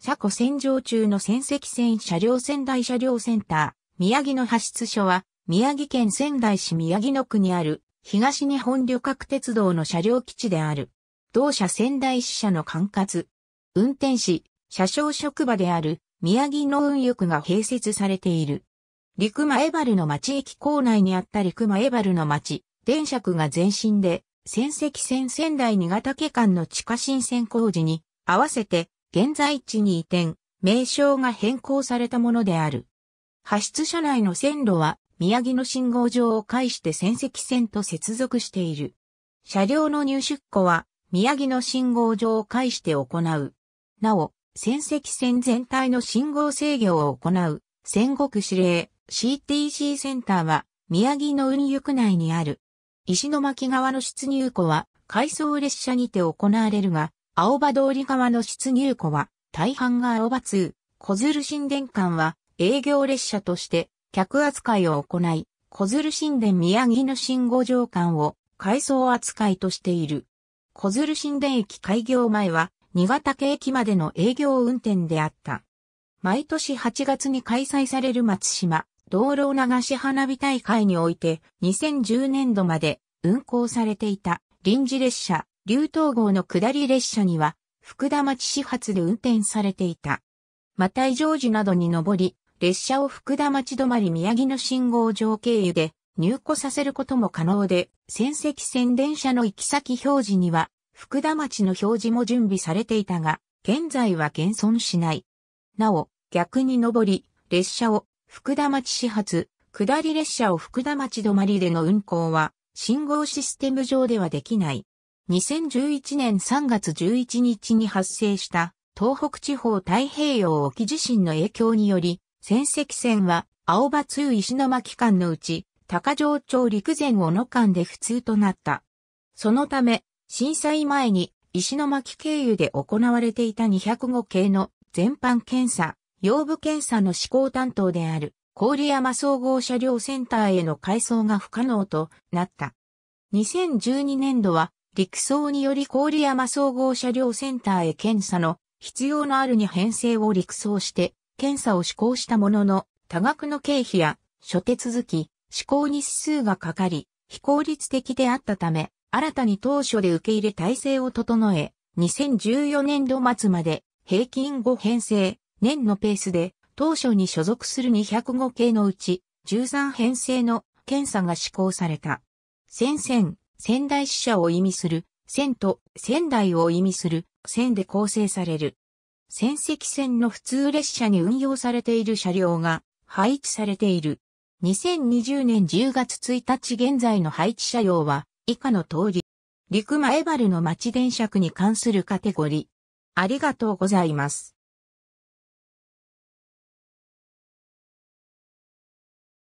車庫洗浄中の戦績線車両仙台車両センター、宮城の派出所は、宮城県仙台市宮城野区にある、東日本旅客鉄道の車両基地である。同社仙台支社の管轄。運転士、車掌職場である、宮城の運輸区が併設されている。陸前原の町駅構内にあった陸前原の町、電車区が前身で、仙石線仙台新潟家間の地下新線工事に、合わせて現在地に移転、名称が変更されたものである。派出所内の線路は宮城の信号場を介して仙石線と接続している。車両の入出庫は宮城の信号場を介して行う。なお、仙石線全体の信号制御を行う、戦国指令 CTC センターは宮城の運輸区内にある。石巻側の出入庫は回送列車にて行われるが、青葉通り側の出入庫は、大半が青葉通、小鶴神殿間は営業列車として客扱いを行い、小鶴神殿宮城の新五条間を改装扱いとしている。小鶴神殿駅開業前は、新潟家駅までの営業運転であった。毎年8月に開催される松島、道路流し花火大会において、2010年度まで運行されていた臨時列車、流東号の下り列車には、福田町始発で運転されていた。また、異常時などに上り、列車を福田町止まり宮城の信号場経由で入庫させることも可能で、仙石線電車の行き先表示には、福田町の表示も準備されていたが、現在は現存しない。なお、逆に上り、列車を福田町始発、下り列車を福田町止まりでの運行は、信号システム上ではできない。2011年3月11日に発生した東北地方太平洋沖地震の影響により、仙石線は青葉通石巻間のうち高城町陸前小野間で不通となった。そのため、震災前に石巻経由で行われていた205系の全般検査、腰部検査の施行担当である郡山総合車両センターへの改装が不可能となった。2012年度は陸送により郡山総合車両センターへ検査の必要のあるに編成を陸送して検査を施行したものの多額の経費や諸手続き、施行日数がかかり、非効率的であったため、新たに当初で受け入れ体制を整え、2014年度末まで平均5編成、年のペースで当初に所属する205系のうち13編成の検査が施行された。先々仙台支社を意味する、仙と仙台を意味する、仙で構成される。仙石線の普通列車に運用されている車両が配置されている。2020年10月1日現在の配置車両は以下の通り。陸前原の町電車区に関するカテゴリー。ありがとうございます。